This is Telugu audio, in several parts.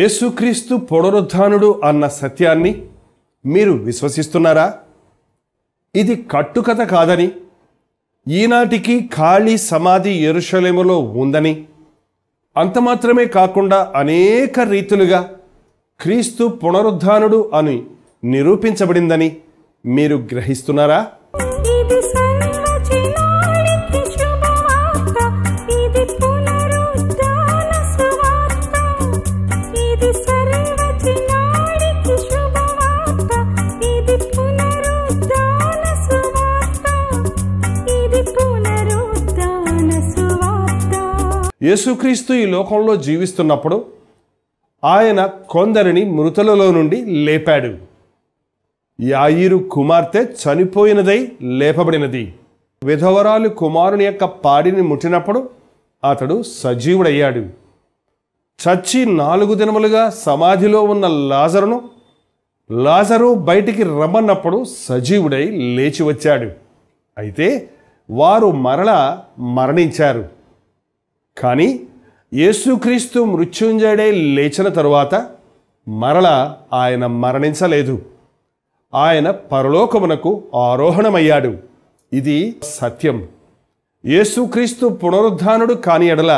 యేసుక్రీస్తు పునరుద్ధానుడు అన్న సత్యాన్ని మీరు విశ్వసిస్తున్నారా ఇది కట్టుకథ కాదని ఈనాటికి ఖాళీ సమాధి ఎరుషలేములో ఉందని అంత మాత్రమే కాకుండా అనేక రీతులుగా క్రీస్తు పునరుద్ధానుడు అని నిరూపించబడిందని మీరు గ్రహిస్తున్నారా యేసుక్రీస్తు ఈ లోకంలో జీవిస్తున్నప్పుడు ఆయన కొందరిని మృతులలో నుండి లేపాడు యాయిరు కుమార్తె చనిపోయినదై లేపబడినది విధవరాలు కుమారుని యొక్క పాడిని ముట్టినప్పుడు అతడు సజీవుడయ్యాడు చచ్చి నాలుగు దినములుగా సమాధిలో ఉన్న లాజరును లాజరు బయటికి రమ్మన్నప్పుడు సజీవుడై లేచి వచ్చాడు అయితే వారు మరలా మరణించారు కానీ యేసుక్రీస్తు మృత్యుంజయుడే లేచిన తరువాత మరలా ఆయన మరణించలేదు ఆయన పరలోకమునకు ఆరోహణమయ్యాడు ఇది సత్యం యేసుక్రీస్తు పునరుద్ధానుడు కాని ఎడల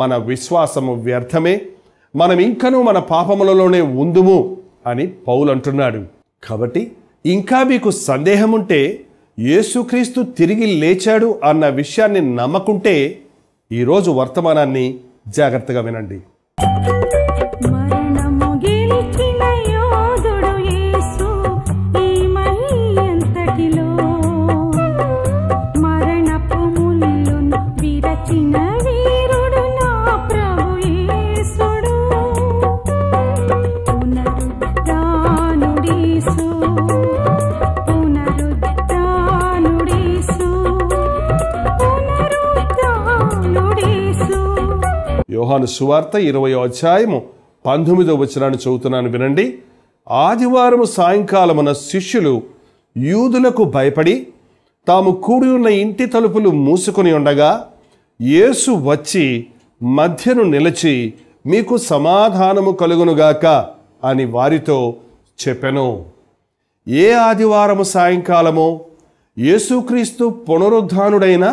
మన విశ్వాసము వ్యర్థమే మనం ఇంకనూ మన పాపములలోనే ఉందుము అని పౌలు అంటున్నాడు కాబట్టి ఇంకా మీకు సందేహముంటే యేసుక్రీస్తు తిరిగి లేచాడు అన్న విషయాన్ని నమ్మకుంటే ఈరోజు వర్తమానాన్ని జాగ్రత్తగా వినండి యోహాను సువార్త ఇరవై అధ్యాయము పంతొమ్మిదో వచనాన్ని చదువుతున్నాను వినండి ఆదివారం సాయంకాలమున శిష్యులు యూదులకు భయపడి తాము కూడి ఉన్న ఇంటి తలుపులు మూసుకొని ఉండగా యేసు వచ్చి మధ్యను నిలిచి మీకు సమాధానము కలుగునుగాక అని వారితో చెప్పెను ఏ ఆదివారము సాయంకాలమో యేసుక్రీస్తు పునరుద్ధానుడైన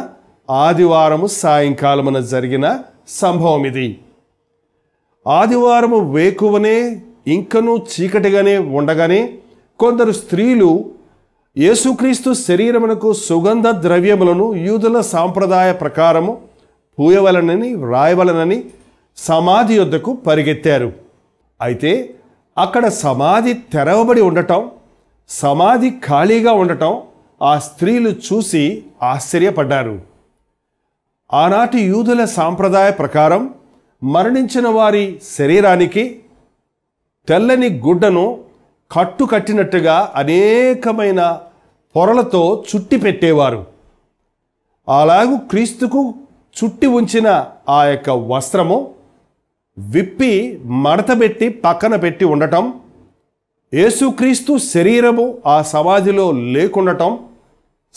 ఆదివారము సాయంకాలమున జరిగిన సంభవం ఇది ఆదివారము వేకువనే ఇంకనూ చీకటిగానే ఉండగానే కొందరు స్త్రీలు యేసుక్రీస్తు శరీరమునకు సుగంధ ద్రవ్యములను యూదుల సాంప్రదాయ ప్రకారము పూయవలనని వ్రాయవలనని సమాధి యొద్దకు పరిగెత్తారు అయితే అక్కడ సమాధి తెరవబడి ఉండటం సమాధి ఖాళీగా ఉండటం ఆ స్త్రీలు చూసి ఆశ్చర్యపడ్డారు ఆనాటి యూదుల సాంప్రదాయ ప్రకారం మరణించిన వారి శరీరానికి తెల్లని గుడ్డను కట్టు కట్టినట్టుగా అనేకమైన పొరలతో చుట్టి పెట్టేవారు అలాగూ క్రీస్తుకు చుట్టి ఉంచిన ఆ యొక్క వస్త్రము విప్పి మడతబెట్టి పక్కన పెట్టి ఉండటం యేసుక్రీస్తు శరీరము ఆ సమాధిలో లేకుండటం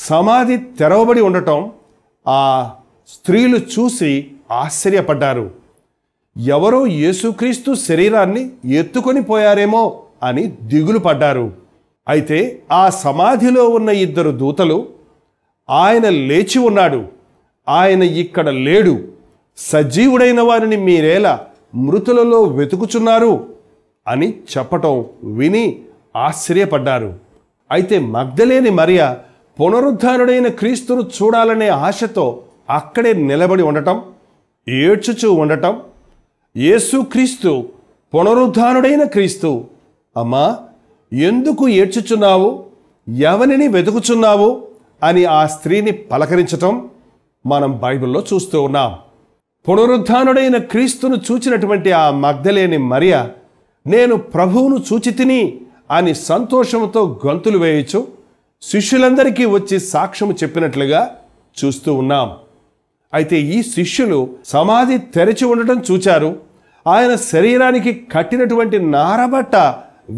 సమాధి తెరవబడి ఉండటం ఆ స్త్రీలు చూసి ఆశ్చర్యపడ్డారు ఎవరో యేసుక్రీస్తు శరీరాన్ని ఎత్తుకొని పోయారేమో అని దిగులు పడ్డారు అయితే ఆ సమాధిలో ఉన్న ఇద్దరు దూతలు ఆయన లేచి ఉన్నాడు ఆయన ఇక్కడ లేడు సజీవుడైన వారిని మీరేలా మృతులలో వెతుకుచున్నారు అని చెప్పటం విని ఆశ్చర్యపడ్డారు అయితే మగ్ధలేని మరియ పునరుద్ధారుడైన క్రీస్తును చూడాలనే ఆశతో అక్కడే నిలబడి ఉండటం ఏడ్చుచూ ఉండటం యేసుక్రీస్తు పునరుద్ధానుడైన క్రీస్తు అమ్మా ఎందుకు ఏడ్చుచున్నావు ఎవరిని వెతుకుచున్నావు అని ఆ స్త్రీని పలకరించటం మనం బైబిల్లో చూస్తూ ఉన్నాం పునరుద్ధానుడైన క్రీస్తును చూచినటువంటి ఆ మగ్ధలేని మరియ నేను ప్రభువును తిని అని సంతోషంతో గొంతులు వేయచ్చు శిష్యులందరికీ వచ్చి సాక్ష్యము చెప్పినట్లుగా చూస్తూ ఉన్నాం అయితే ఈ శిష్యులు సమాధి తెరచి ఉండటం చూచారు ఆయన శరీరానికి కట్టినటువంటి నారబట్ట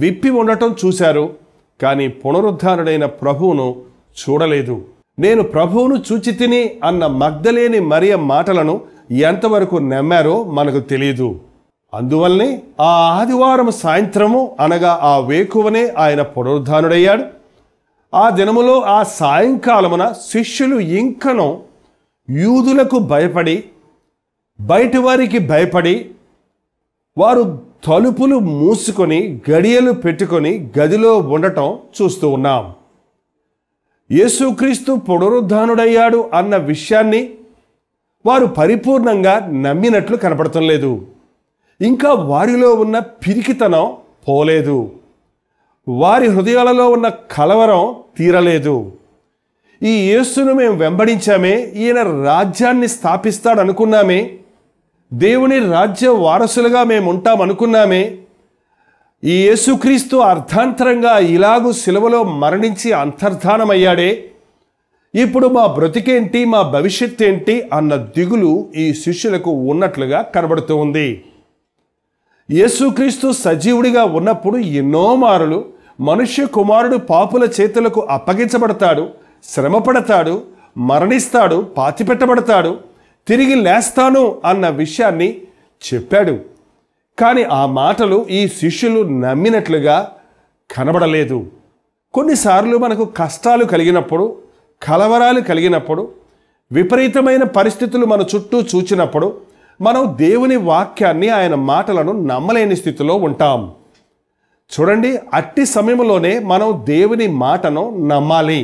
విప్పి ఉండటం చూశారు కానీ పునరుద్ధారుడైన ప్రభువును చూడలేదు నేను ప్రభువును చూచి తిని అన్న మగ్ధలేని మరియ మాటలను ఎంతవరకు నమ్మారో మనకు తెలియదు అందువల్లనే ఆ ఆదివారం సాయంత్రము అనగా ఆ వేకువనే ఆయన పునరుద్ధానుడయ్యాడు ఆ దినములో ఆ సాయంకాలమున శిష్యులు ఇంకనో యూదులకు భయపడి బయటి వారికి భయపడి వారు తలుపులు మూసుకొని గడియలు పెట్టుకొని గదిలో ఉండటం చూస్తూ ఉన్నాం యేసుక్రీస్తు పునరుద్ధానుడయ్యాడు అన్న విషయాన్ని వారు పరిపూర్ణంగా నమ్మినట్లు కనపడటం లేదు ఇంకా వారిలో ఉన్న పిరికితనం పోలేదు వారి హృదయాలలో ఉన్న కలవరం తీరలేదు ఈ యేసును మేము వెంబడించామే ఈయన రాజ్యాన్ని స్థాపిస్తాడనుకున్నామే దేవుని రాజ్య వారసులుగా మేము ఉంటాం అనుకున్నామే ఈ యేసుక్రీస్తు అర్థాంతరంగా ఇలాగూ సిలువలో మరణించి అంతర్ధానమయ్యాడే ఇప్పుడు మా బ్రతికేంటి మా భవిష్యత్ ఏంటి అన్న దిగులు ఈ శిష్యులకు ఉన్నట్లుగా కనబడుతూ ఉంది యేసుక్రీస్తు సజీవుడిగా ఉన్నప్పుడు ఎన్నో మారులు మనుష్య కుమారుడు పాపుల చేతులకు అప్పగించబడతాడు శ్రమపడతాడు మరణిస్తాడు పాతిపెట్టబడతాడు తిరిగి లేస్తాను అన్న విషయాన్ని చెప్పాడు కానీ ఆ మాటలు ఈ శిష్యులు నమ్మినట్లుగా కనబడలేదు కొన్నిసార్లు మనకు కష్టాలు కలిగినప్పుడు కలవరాలు కలిగినప్పుడు విపరీతమైన పరిస్థితులు మన చుట్టూ చూచినప్పుడు మనం దేవుని వాక్యాన్ని ఆయన మాటలను నమ్మలేని స్థితిలో ఉంటాం చూడండి అట్టి సమయంలోనే మనం దేవుని మాటను నమ్మాలి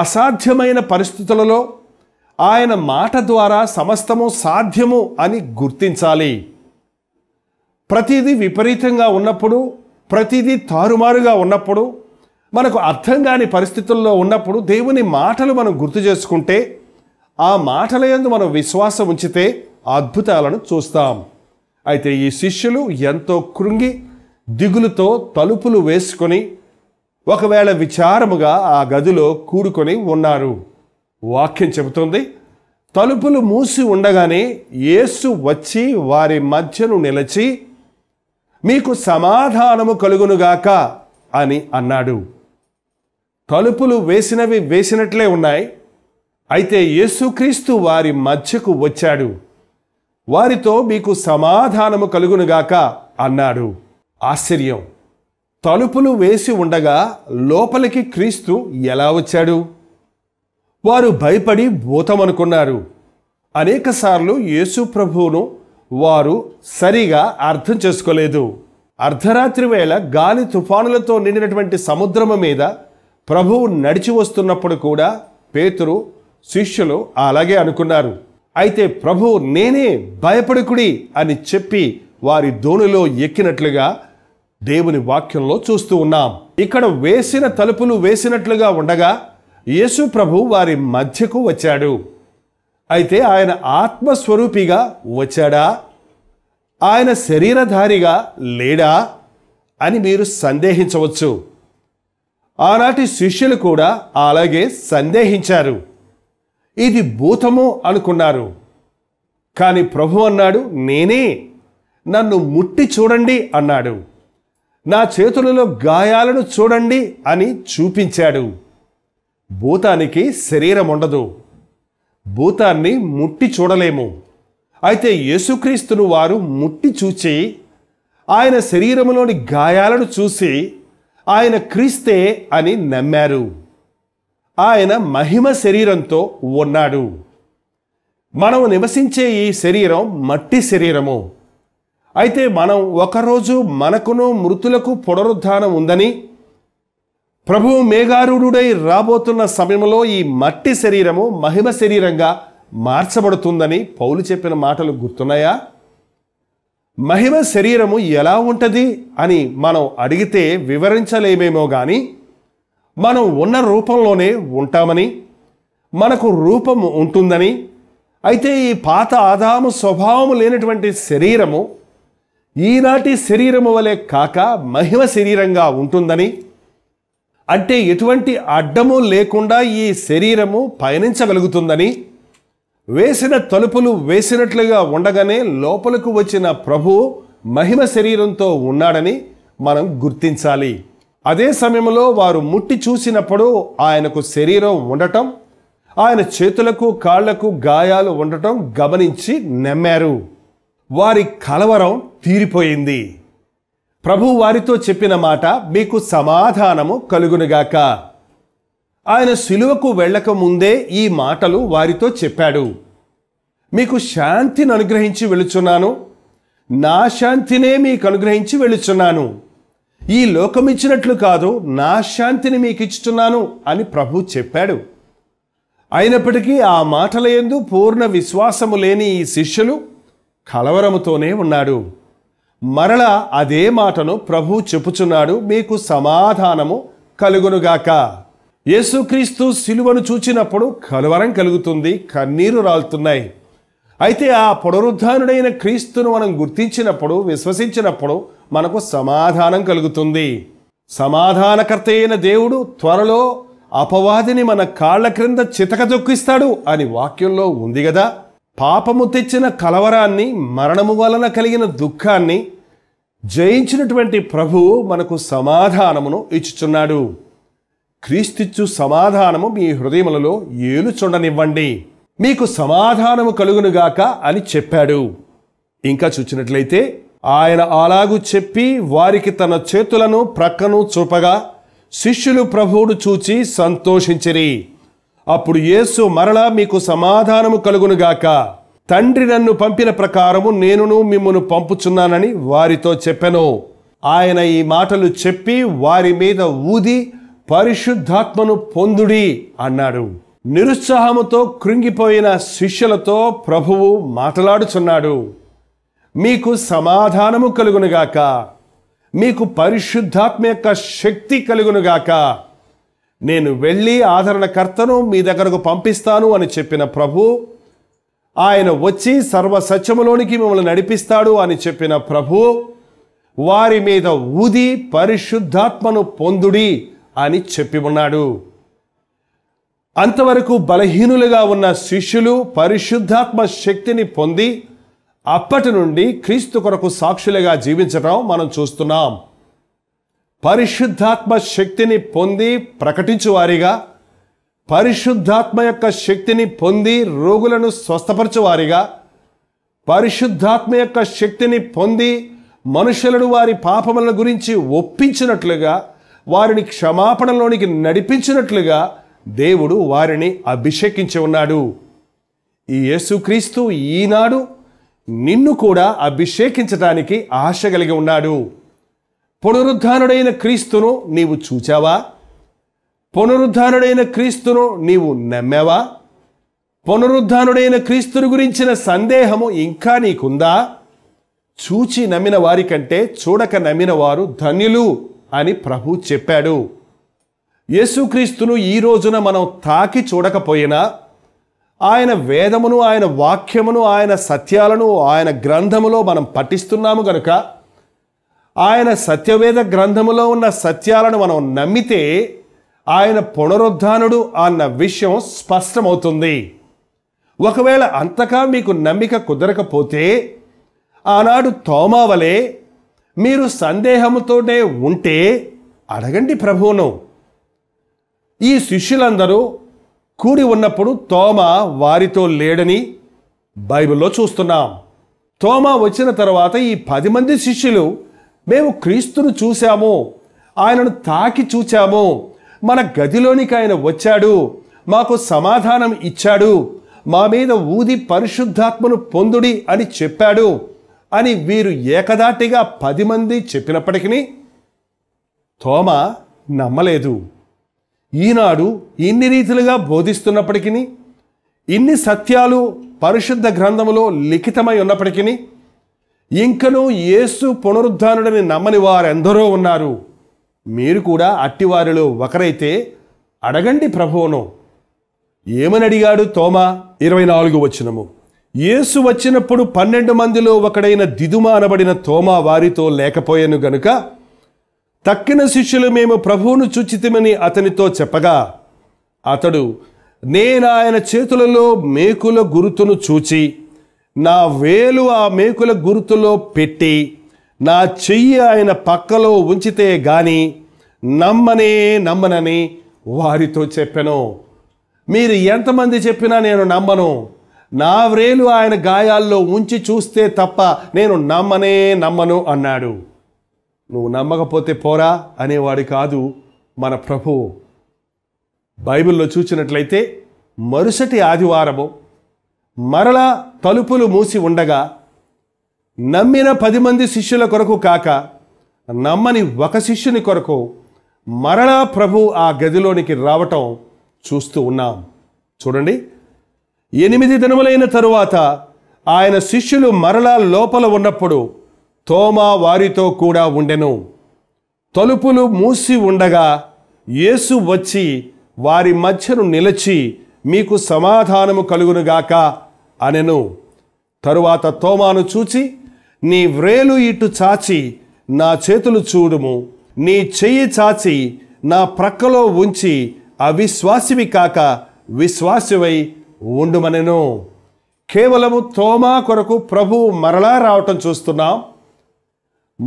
అసాధ్యమైన పరిస్థితులలో ఆయన మాట ద్వారా సమస్తము సాధ్యము అని గుర్తించాలి ప్రతిదీ విపరీతంగా ఉన్నప్పుడు ప్రతిదీ తారుమారుగా ఉన్నప్పుడు మనకు అర్థం కాని పరిస్థితుల్లో ఉన్నప్పుడు దేవుని మాటలు మనం గుర్తు చేసుకుంటే ఆ మాటల ఎందు మనం విశ్వాసం ఉంచితే అద్భుతాలను చూస్తాం అయితే ఈ శిష్యులు ఎంతో కృంగి దిగులుతో తలుపులు వేసుకొని ఒకవేళ విచారముగా ఆ గదిలో కూడుకొని ఉన్నారు వాక్యం చెబుతుంది తలుపులు మూసి ఉండగానే యేసు వచ్చి వారి మధ్యను నిలిచి మీకు సమాధానము కలుగునుగాక అని అన్నాడు తలుపులు వేసినవి వేసినట్లే ఉన్నాయి అయితే యేసుక్రీస్తు వారి మధ్యకు వచ్చాడు వారితో మీకు సమాధానము కలుగునుగాక అన్నాడు ఆశ్చర్యం తలుపులు వేసి ఉండగా లోపలికి క్రీస్తు ఎలా వచ్చాడు వారు భయపడి భూతమనుకున్నారు అనేకసార్లు యేసు ప్రభువును వారు సరిగా అర్థం చేసుకోలేదు అర్ధరాత్రి వేళ గాలి తుఫానులతో నిండినటువంటి సముద్రము మీద ప్రభువు నడిచి వస్తున్నప్పుడు కూడా పేతురు శిష్యులు అలాగే అనుకున్నారు అయితే ప్రభు నేనే భయపడుకుడి అని చెప్పి వారి దోణిలో ఎక్కినట్లుగా దేవుని వాక్యంలో చూస్తూ ఉన్నాం ఇక్కడ వేసిన తలుపులు వేసినట్లుగా ఉండగా యేసు ప్రభు వారి మధ్యకు వచ్చాడు అయితే ఆయన ఆత్మస్వరూపిగా వచ్చాడా ఆయన శరీరధారిగా లేడా అని మీరు సందేహించవచ్చు ఆనాటి శిష్యులు కూడా అలాగే సందేహించారు ఇది భూతము అనుకున్నారు కానీ ప్రభు అన్నాడు నేనే నన్ను ముట్టి చూడండి అన్నాడు నా చేతులలో గాయాలను చూడండి అని చూపించాడు భూతానికి శరీరం ఉండదు భూతాన్ని ముట్టి చూడలేము అయితే యేసుక్రీస్తును వారు ముట్టి చూచి ఆయన శరీరంలోని గాయాలను చూసి ఆయన క్రీస్తే అని నమ్మారు ఆయన మహిమ శరీరంతో ఉన్నాడు మనం నివసించే ఈ శరీరం మట్టి శరీరము అయితే మనం ఒకరోజు మనకును మృతులకు పునరుద్ధానం ఉందని ప్రభువు మేఘారుడై రాబోతున్న సమయంలో ఈ మట్టి శరీరము మహిమ శరీరంగా మార్చబడుతుందని పౌలు చెప్పిన మాటలు గుర్తున్నాయా మహిమ శరీరము ఎలా ఉంటుంది అని మనం అడిగితే వివరించలేమేమో కానీ మనం ఉన్న రూపంలోనే ఉంటామని మనకు రూపము ఉంటుందని అయితే ఈ పాత ఆదాము స్వభావము లేనటువంటి శరీరము ఈనాటి శరీరము వలె కాక మహిమ శరీరంగా ఉంటుందని అంటే ఎటువంటి అడ్డము లేకుండా ఈ శరీరము పయనించగలుగుతుందని వేసిన తలుపులు వేసినట్లుగా ఉండగానే లోపలకు వచ్చిన ప్రభు మహిమ శరీరంతో ఉన్నాడని మనం గుర్తించాలి అదే సమయంలో వారు ముట్టి చూసినప్పుడు ఆయనకు శరీరం ఉండటం ఆయన చేతులకు కాళ్లకు గాయాలు ఉండటం గమనించి నమ్మారు వారి కలవరం తీరిపోయింది ప్రభు వారితో చెప్పిన మాట మీకు సమాధానము కలుగునుగాక ఆయన శిలువకు వెళ్ళక ముందే ఈ మాటలు వారితో చెప్పాడు మీకు శాంతిని అనుగ్రహించి వెళుచున్నాను నా శాంతినే మీకు అనుగ్రహించి వెళుచున్నాను ఈ లోకం ఇచ్చినట్లు కాదు నా శాంతిని మీకు ఇచ్చుతున్నాను అని ప్రభు చెప్పాడు అయినప్పటికీ ఆ మాటల ఎందు పూర్ణ విశ్వాసము లేని ఈ శిష్యులు కలవరముతోనే ఉన్నాడు మరల అదే మాటను ప్రభు చెప్పుచున్నాడు మీకు సమాధానము కలుగునుగాక యేసుక్రీస్తు శిలువను చూచినప్పుడు కలవరం కలుగుతుంది కన్నీరు రాలుతున్నాయి అయితే ఆ పునరుద్ధానుడైన క్రీస్తును మనం గుర్తించినప్పుడు విశ్వసించినప్పుడు మనకు సమాధానం కలుగుతుంది సమాధానకర్త అయిన దేవుడు త్వరలో అపవాదిని మన కాళ్ల క్రింద చితక అని వాక్యంలో ఉంది కదా పాపము తెచ్చిన కలవరాన్ని మరణము వలన కలిగిన దుఃఖాన్ని జయించినటువంటి ప్రభువు మనకు సమాధానమును ఇచ్చుచున్నాడు క్రీస్తుచ్చు సమాధానము మీ హృదయములలో ఏలుచుండనివ్వండి మీకు సమాధానము కలుగునుగాక అని చెప్పాడు ఇంకా చూచినట్లయితే ఆయన అలాగు చెప్పి వారికి తన చేతులను ప్రక్కను చూపగా శిష్యులు ప్రభువును చూచి సంతోషించిరి అప్పుడు యేసు మరలా మీకు సమాధానము కలుగునుగాక తండ్రి నన్ను పంపిన ప్రకారము నేనును మిమ్మను పంపుచున్నానని వారితో చెప్పెను ఆయన ఈ మాటలు చెప్పి వారి మీద ఊది పరిశుద్ధాత్మను పొందుడి అన్నాడు నిరుత్సాహముతో కృంగిపోయిన శిష్యులతో ప్రభువు మాట్లాడుచున్నాడు మీకు సమాధానము కలుగునుగాక మీకు పరిశుద్ధాత్మ యొక్క శక్తి కలుగునుగాక నేను వెళ్ళి ఆదరణకర్తను మీ దగ్గరకు పంపిస్తాను అని చెప్పిన ప్రభు ఆయన వచ్చి సర్వ సత్యములోనికి మిమ్మల్ని నడిపిస్తాడు అని చెప్పిన ప్రభు వారి మీద ఊది పరిశుద్ధాత్మను పొందుడి అని చెప్పి ఉన్నాడు అంతవరకు బలహీనులుగా ఉన్న శిష్యులు పరిశుద్ధాత్మ శక్తిని పొంది అప్పటి నుండి క్రీస్తు కొరకు సాక్షులుగా జీవించడం మనం చూస్తున్నాం పరిశుద్ధాత్మ శక్తిని పొంది ప్రకటించువారిగా పరిశుద్ధాత్మ యొక్క శక్తిని పొంది రోగులను స్వస్థపరచువారిగా పరిశుద్ధాత్మ యొక్క శక్తిని పొంది మనుషులను వారి పాపముల గురించి ఒప్పించినట్లుగా వారిని క్షమాపణలోనికి నడిపించినట్లుగా దేవుడు వారిని అభిషేకించి ఉన్నాడు ఈ యేసుక్రీస్తు ఈనాడు నిన్ను కూడా అభిషేకించడానికి ఆశ కలిగి ఉన్నాడు పునరుద్ధానుడైన క్రీస్తును నీవు చూచావా పునరుద్ధానుడైన క్రీస్తును నీవు నమ్మావా పునరుద్ధానుడైన క్రీస్తుని గురించిన సందేహము ఇంకా నీకుందా చూచి నమ్మిన వారికంటే చూడక నమ్మిన వారు ధన్యులు అని ప్రభు చెప్పాడు యేసుక్రీస్తును ఈ రోజున మనం తాకి చూడకపోయినా ఆయన వేదమును ఆయన వాక్యమును ఆయన సత్యాలను ఆయన గ్రంథములో మనం పఠిస్తున్నాము గనుక ఆయన సత్యవేద గ్రంథములో ఉన్న సత్యాలను మనం నమ్మితే ఆయన పునరుద్ధానుడు అన్న విషయం స్పష్టమవుతుంది ఒకవేళ అంతగా మీకు నమ్మిక కుదరకపోతే ఆనాడు తోమావలే మీరు సందేహముతోనే ఉంటే అడగండి ప్రభువును ఈ శిష్యులందరూ కూడి ఉన్నప్పుడు తోమ వారితో లేడని బైబిల్లో చూస్తున్నాం తోమ వచ్చిన తర్వాత ఈ పది మంది శిష్యులు మేము క్రీస్తును చూశాము ఆయనను తాకి చూచాము మన గదిలోనికి ఆయన వచ్చాడు మాకు సమాధానం ఇచ్చాడు మా మీద ఊది పరిశుద్ధాత్మను పొందుడి అని చెప్పాడు అని వీరు ఏకదాటిగా పది మంది చెప్పినప్పటికీ తోమ నమ్మలేదు ఈనాడు ఇన్ని రీతిలుగా బోధిస్తున్నప్పటికీ ఇన్ని సత్యాలు పరిశుద్ధ గ్రంథములో లిఖితమై ఉన్నప్పటికీ ఇంకనూ యేసు పునరుద్ధానుడని నమ్మని వారెందరో ఉన్నారు మీరు కూడా అట్టివారిలో ఒకరైతే అడగండి ప్రభువును ఏమని అడిగాడు తోమా ఇరవై నాలుగు వచ్చినము యేసు వచ్చినప్పుడు పన్నెండు మందిలో ఒకడైన దిదుమా అనబడిన తోమా వారితో లేకపోయాను గనుక తక్కిన శిష్యులు మేము ప్రభువును చూచితమని అతనితో చెప్పగా అతడు నేనాయన చేతులలో మేకుల గురుతును చూచి నా వేలు ఆ మేకుల గుర్తులో పెట్టి నా చెయ్యి ఆయన పక్కలో ఉంచితే గాని నమ్మనే నమ్మనని వారితో చెప్పాను మీరు ఎంతమంది చెప్పినా నేను నమ్మను నా వ్రేలు ఆయన గాయాల్లో ఉంచి చూస్తే తప్ప నేను నమ్మనే నమ్మను అన్నాడు నువ్వు నమ్మకపోతే పోరా అనేవాడు కాదు మన ప్రభు బైబిల్లో చూసినట్లయితే మరుసటి ఆదివారము మరలా తలుపులు మూసి ఉండగా నమ్మిన పది మంది శిష్యుల కొరకు కాక నమ్మని ఒక శిష్యుని కొరకు మరలా ప్రభు ఆ గదిలోనికి రావటం చూస్తూ ఉన్నాం చూడండి ఎనిమిది దినములైన తరువాత ఆయన శిష్యులు మరలా లోపల ఉన్నప్పుడు తోమా వారితో కూడా ఉండెను తలుపులు మూసి ఉండగా యేసు వచ్చి వారి మధ్యను నిలిచి మీకు సమాధానము కలుగునుగాక అనెను తరువాత తోమాను చూచి నీ వ్రేలు ఇటు చాచి నా చేతులు చూడుము నీ చెయ్యి చాచి నా ప్రక్కలో ఉంచి అవిశ్వాసివి కాక విశ్వాసివై ఉండుమనెను కేవలము తోమా కొరకు ప్రభువు మరలా రావటం చూస్తున్నాం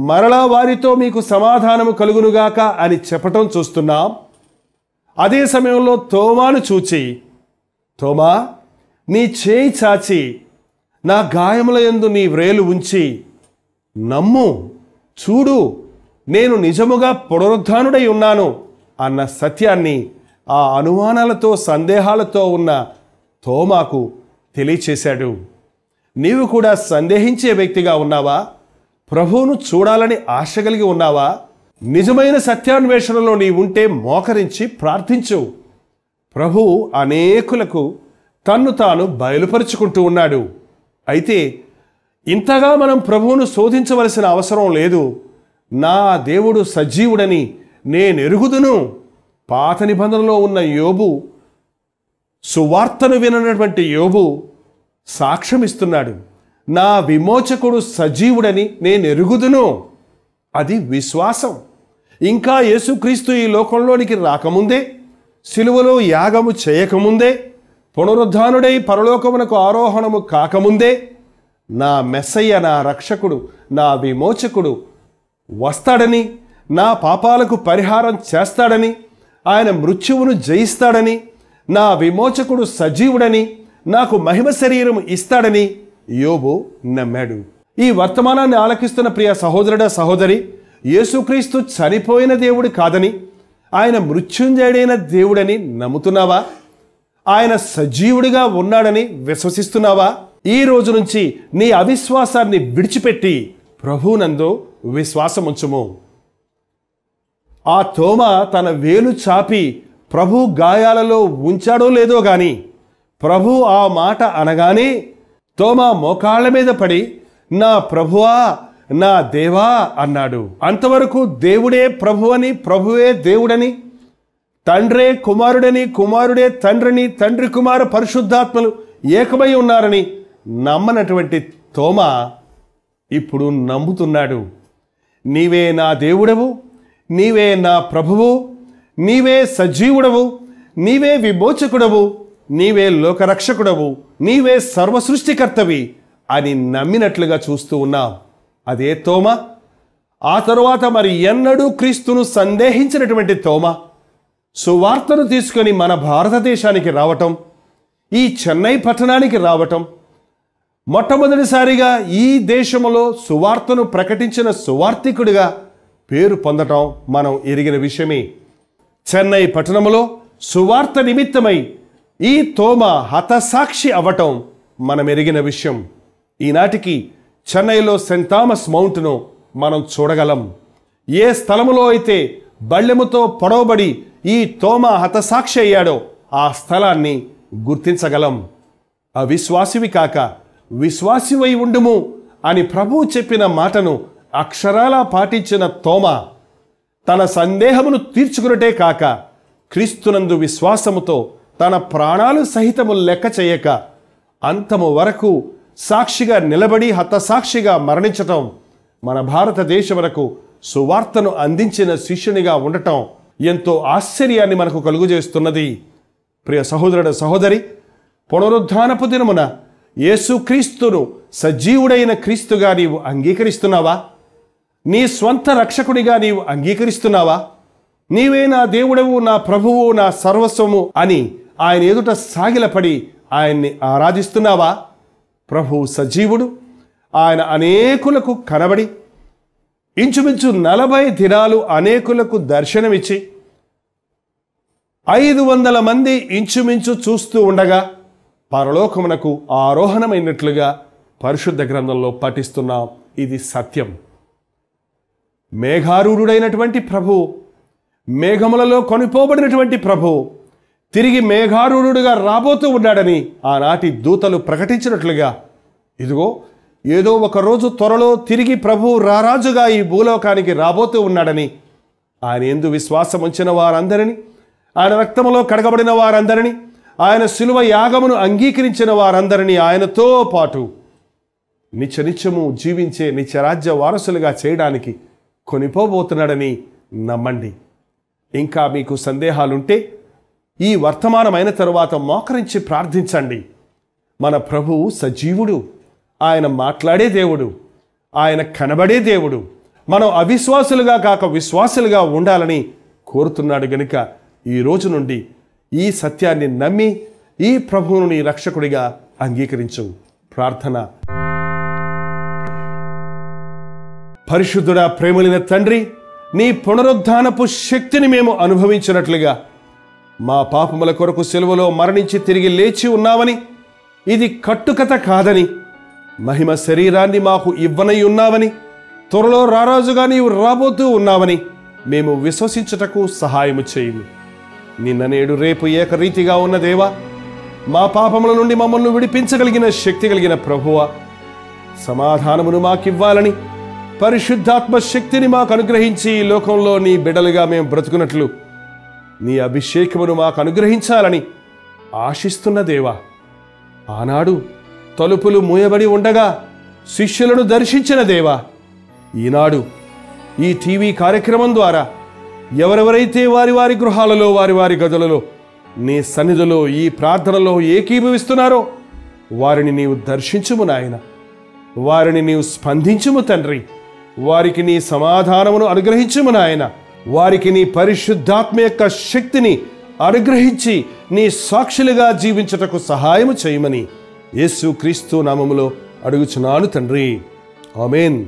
మరలా వారితో మీకు సమాధానము కలుగునుగాక అని చెప్పటం చూస్తున్నాం అదే సమయంలో తోమాను చూచి తోమా నీ చేయి చాచి నా గాయముల ఎందు నీ వ్రేలు ఉంచి నమ్ము చూడు నేను నిజముగా పునరుద్ధానుడై ఉన్నాను అన్న సత్యాన్ని ఆ అనుమానాలతో సందేహాలతో ఉన్న తోమాకు తెలియచేశాడు నీవు కూడా సందేహించే వ్యక్తిగా ఉన్నావా ప్రభువును చూడాలని ఆశ కలిగి ఉన్నావా నిజమైన సత్యాన్వేషణలో నీ ఉంటే మోకరించి ప్రార్థించు ప్రభు అనేకులకు తన్ను తాను బయలుపరుచుకుంటూ ఉన్నాడు అయితే ఇంతగా మనం ప్రభువును శోధించవలసిన అవసరం లేదు నా దేవుడు సజీవుడని నేనెరుగుదును పాత నిబంధనలో ఉన్న యోబు సువార్తను వినటువంటి యోబు సాక్ష్యమిస్తున్నాడు నా విమోచకుడు సజీవుడని నేను ఎరుగుదును అది విశ్వాసం ఇంకా యేసుక్రీస్తు ఈ లోకంలోనికి రాకముందే సిలువలో యాగము చేయకముందే పునరుద్ధానుడై పరలోకమునకు ఆరోహణము కాకముందే నా మెస్సయ్య నా రక్షకుడు నా విమోచకుడు వస్తాడని నా పాపాలకు పరిహారం చేస్తాడని ఆయన మృత్యువును జయిస్తాడని నా విమోచకుడు సజీవుడని నాకు మహిమ శరీరం ఇస్తాడని యోబు నమ్మాడు ఈ వర్తమానాన్ని ఆలకిస్తున్న ప్రియ సహోదరుడ సహోదరి యేసుక్రీస్తు చనిపోయిన దేవుడు కాదని ఆయన మృత్యుంజయుడైన దేవుడని నమ్ముతున్నావా ఆయన సజీవుడిగా ఉన్నాడని విశ్వసిస్తున్నావా ఈ రోజు నుంచి నీ అవిశ్వాసాన్ని విడిచిపెట్టి ప్రభునందు విశ్వాసముంచుము ఆ తోమ తన వేలు చాపి ప్రభు గాయాలలో ఉంచాడో లేదో గాని ప్రభు ఆ మాట అనగానే తోమ మోకాళ్ళ మీద పడి నా ప్రభువా నా దేవా అన్నాడు అంతవరకు దేవుడే ప్రభు అని ప్రభువే దేవుడని తండ్రే కుమారుడని కుమారుడే తండ్రిని తండ్రి కుమార పరిశుద్ధాత్మలు ఏకమై ఉన్నారని నమ్మనటువంటి తోమ ఇప్పుడు నమ్ముతున్నాడు నీవే నా దేవుడవు నీవే నా ప్రభువు నీవే సజీవుడవు నీవే విమోచకుడవు నీవే లోకరక్షకుడవు నీవే సర్వసృష్టికర్తవి అని నమ్మినట్లుగా చూస్తూ ఉన్నావు అదే తోమ ఆ తరువాత మరి ఎన్నడూ క్రీస్తును సందేహించినటువంటి తోమ సువార్తను తీసుకొని మన భారతదేశానికి రావటం ఈ చెన్నై పట్టణానికి రావటం మొట్టమొదటిసారిగా ఈ దేశంలో సువార్తను ప్రకటించిన సువార్థికుడిగా పేరు పొందటం మనం ఎరిగిన విషయమే చెన్నై పట్టణంలో సువార్త నిమిత్తమై ఈ తోమ హతసాక్షి అవ్వటం మనం ఎరిగిన విషయం ఈనాటికి చెన్నైలో సెయింట్ థామస్ మౌంట్ను మనం చూడగలం ఏ స్థలములో అయితే బళ్ళెముతో పొడవబడి ఈ తోమ హతసాక్షి అయ్యాడో ఆ స్థలాన్ని గుర్తించగలం అవిశ్వాసివి కాక విశ్వాసివై ఉండుము అని ప్రభువు చెప్పిన మాటను అక్షరాలా పాటించిన తోమ తన సందేహమును తీర్చుకున్నటే కాక క్రీస్తునందు విశ్వాసముతో తన ప్రాణాలు సహితము లెక్క చేయక అంతము వరకు సాక్షిగా నిలబడి హతసాక్షిగా మరణించటం మన భారతదేశమునకు సువార్తను అందించిన శిష్యునిగా ఉండటం ఎంతో ఆశ్చర్యాన్ని మనకు కలుగుజేస్తున్నది ప్రియ సహోదరుడు సహోదరి పునరుద్ధానపు దినమున యేసుక్రీస్తును సజీవుడైన క్రీస్తుగా నీవు అంగీకరిస్తున్నావా నీ స్వంత రక్షకుడిగా నీవు అంగీకరిస్తున్నావా నీవే నా దేవుడవు నా ప్రభువు నా సర్వస్వము అని ఆయన ఎదుట సాగిలపడి ఆయన్ని ఆరాధిస్తున్నావా ప్రభు సజీవుడు ఆయన అనేకులకు కనబడి ఇంచుమించు నలభై దినాలు అనేకులకు దర్శనమిచ్చి ఐదు వందల మంది ఇంచుమించు చూస్తూ ఉండగా పరలోకమునకు ఆరోహణమైనట్లుగా పరిశుద్ధ గ్రంథంలో పఠిస్తున్నాం ఇది సత్యం మేఘారూఢుడైనటువంటి ప్రభు మేఘములలో కొనిపోబడినటువంటి ప్రభు తిరిగి మేఘారూఢుడుగా రాబోతూ ఉన్నాడని ఆనాటి దూతలు ప్రకటించినట్లుగా ఇదిగో ఏదో ఒకరోజు త్వరలో తిరిగి ప్రభు రారాజుగా ఈ భూలోకానికి రాబోతూ ఉన్నాడని ఆయన ఎందు విశ్వాసం ఉంచిన వారందరినీ ఆయన రక్తంలో కడగబడిన వారందరినీ ఆయన శిలువ యాగమును అంగీకరించిన వారందరినీ ఆయనతో పాటు నిత్యము జీవించే నిత్యరాజ్య వారసులుగా చేయడానికి కొనిపోబోతున్నాడని నమ్మండి ఇంకా మీకు సందేహాలుంటే ఈ వర్తమానమైన తరువాత మోకరించి ప్రార్థించండి మన ప్రభువు సజీవుడు ఆయన మాట్లాడే దేవుడు ఆయన కనబడే దేవుడు మనం అవిశ్వాసులుగా కాక విశ్వాసులుగా ఉండాలని కోరుతున్నాడు గనుక ఈ రోజు నుండి ఈ సత్యాన్ని నమ్మి ఈ ప్రభువును నీ రక్షకుడిగా అంగీకరించు ప్రార్థన పరిశుద్ధుడా ప్రేమలిన తండ్రి నీ పునరుద్ధానపు శక్తిని మేము అనుభవించినట్లుగా మా పాపముల కొరకు సెలవులో మరణించి తిరిగి లేచి ఉన్నామని ఇది కట్టుకథ కాదని మహిమ శరీరాన్ని మాకు ఇవ్వనై ఉన్నావని త్వరలో రారాజుగా నీవు రాబోతూ ఉన్నావని మేము విశ్వసించుటకు సహాయము చేయము నిన్న నేడు రేపు ఏకరీతిగా ఉన్న దేవా మా పాపముల నుండి మమ్మల్ని విడిపించగలిగిన శక్తి కలిగిన ప్రభువ సమాధానమును మాకివ్వాలని పరిశుద్ధాత్మ శక్తిని మాకు అనుగ్రహించి ఈ లోకంలో నీ బిడలుగా మేము బ్రతుకున్నట్లు నీ అభిషేకమును మాకు అనుగ్రహించాలని ఆశిస్తున్న దేవా ఆనాడు తలుపులు మూయబడి ఉండగా శిష్యులను దర్శించిన దేవా ఈనాడు ఈ టీవీ కార్యక్రమం ద్వారా ఎవరెవరైతే వారి వారి గృహాలలో వారి వారి గదులలో నీ సన్నిధిలో ఈ ప్రార్థనలో ఏకీభవిస్తున్నారో వారిని నీవు దర్శించుము నాయన వారిని నీవు స్పందించుము తండ్రి వారికి నీ సమాధానమును అనుగ్రహించుము నాయనా వారికి నీ పరిశుద్ధాత్మ యొక్క శక్తిని అనుగ్రహించి నీ సాక్షులుగా జీవించటకు సహాయం చేయమని యేసు క్రీస్తు నామములో అడుగుచున్నాను తండ్రి ఆమెన్